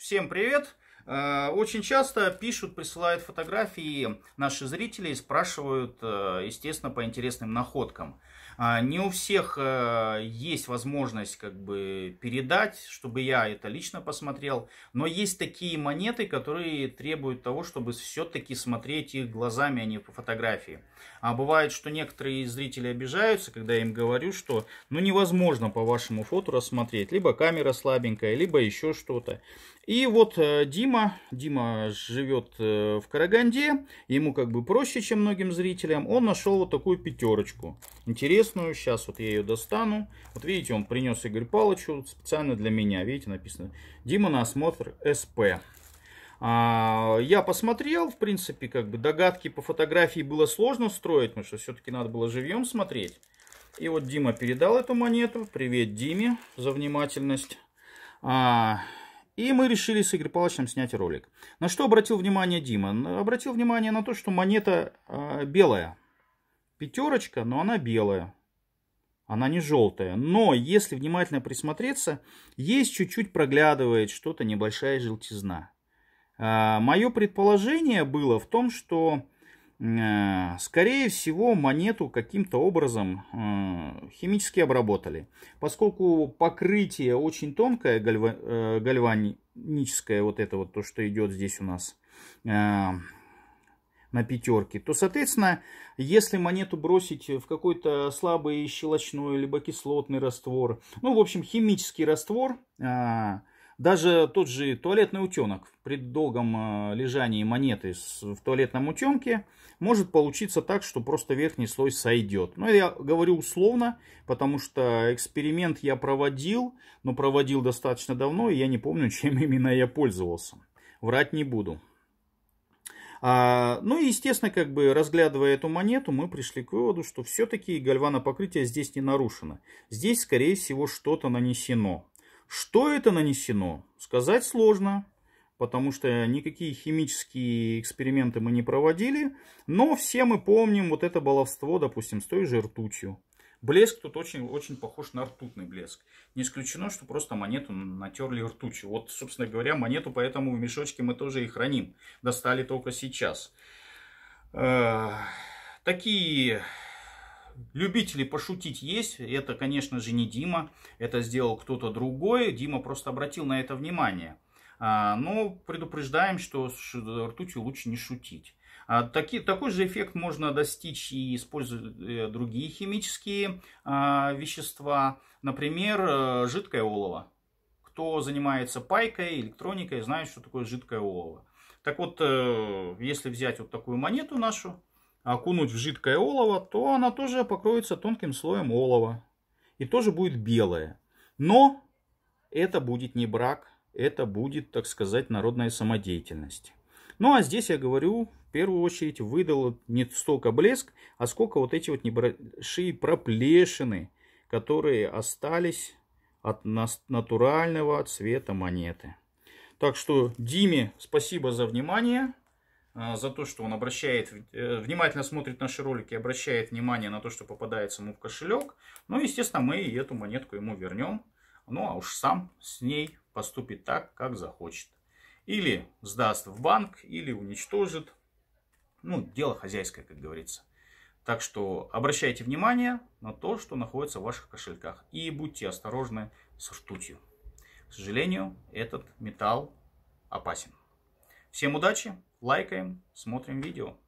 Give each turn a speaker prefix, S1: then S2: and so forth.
S1: Всем привет! Э, очень часто пишут, присылают фотографии наши зрители и спрашивают, э, естественно, по интересным находкам. А, не у всех э, есть возможность как бы передать, чтобы я это лично посмотрел, но есть такие монеты, которые требуют того, чтобы все-таки смотреть их глазами, а не по фотографии. А бывает, что некоторые зрители обижаются, когда я им говорю, что ну невозможно по вашему фото рассмотреть, либо камера слабенькая, либо еще что-то. И вот Дима Дима. Дима живет э, в Караганде. Ему как бы проще, чем многим зрителям. Он нашел вот такую пятерочку. Интересную. Сейчас вот я ее достану. Вот видите, он принес Игорь Палычу специально для меня. Видите, написано. Дима на осмотр СП. А, я посмотрел, в принципе, как бы догадки по фотографии было сложно строить, потому что все-таки надо было живьем смотреть. И вот Дима передал эту монету. Привет Диме за внимательность. А, и мы решили с Игорем Павловичем снять ролик. На что обратил внимание Дима? Обратил внимание на то, что монета э, белая. Пятерочка, но она белая. Она не желтая. Но если внимательно присмотреться, есть чуть-чуть проглядывает что-то небольшая желтизна. А, Мое предположение было в том, что Э, скорее всего, монету каким-то образом э, химически обработали. Поскольку покрытие очень тонкое, э, гальваническое, вот это вот то, что идет здесь у нас на пятерке, то, соответственно, если монету бросить в какой-то слабый щелочной либо кислотный раствор, ну, в общем, химический раствор, даже тот же туалетный утенок при долгом э, лежании монеты в туалетном утенке может получиться так, что просто верхний слой сойдет. Но я говорю условно, потому что эксперимент я проводил, но проводил достаточно давно, и я не помню, чем именно я пользовался. Врать не буду. А, ну и, естественно, как бы разглядывая эту монету, мы пришли к выводу, что все-таки гальванопокрытие здесь не нарушено. Здесь, скорее всего, что-то нанесено. Что это нанесено, сказать сложно, потому что никакие химические эксперименты мы не проводили, но все мы помним вот это баловство, допустим, с той же ртутью. Блеск тут очень, очень похож на ртутный блеск. Не исключено, что просто монету натерли ртучью. Вот, собственно говоря, монету поэтому в мешочке мы тоже и храним. Достали только сейчас. Э, такие Любители пошутить есть. Это, конечно же, не Дима. Это сделал кто-то другой. Дима просто обратил на это внимание. А, но предупреждаем, что с э, ртутью лучше не шутить. А, таки, такой же эффект можно достичь и используя другие химические э, вещества, например, э, жидкое олово. Кто занимается пайкой, электроникой, знает, что такое жидкое олово. Так вот, э, если взять вот такую монету нашу, окунуть в жидкое олово, то она тоже покроется тонким слоем олова. И тоже будет белая. Но это будет не брак, это будет, так сказать, народная самодеятельность. Ну а здесь я говорю, в первую очередь выдал не столько блеск, а сколько вот эти вот небольшие проплешины, которые остались от натурального цвета монеты. Так что Диме спасибо за внимание. Э, за то, что он обращает, э, внимательно смотрит наши ролики, обращает внимание на то, что попадается ему в кошелек. Ну, естественно, мы и эту монетку ему вернем. Ну, а уж сам с ней поступит так, как захочет. Или сдаст в банк, или уничтожит. Ну, дело хозяйское, как говорится. Так что обращайте внимание на то, что находится в ваших кошельках. И будьте осторожны с ртутью. К сожалению, этот металл опасен. Всем удачи! Лайкаем, смотрим видео.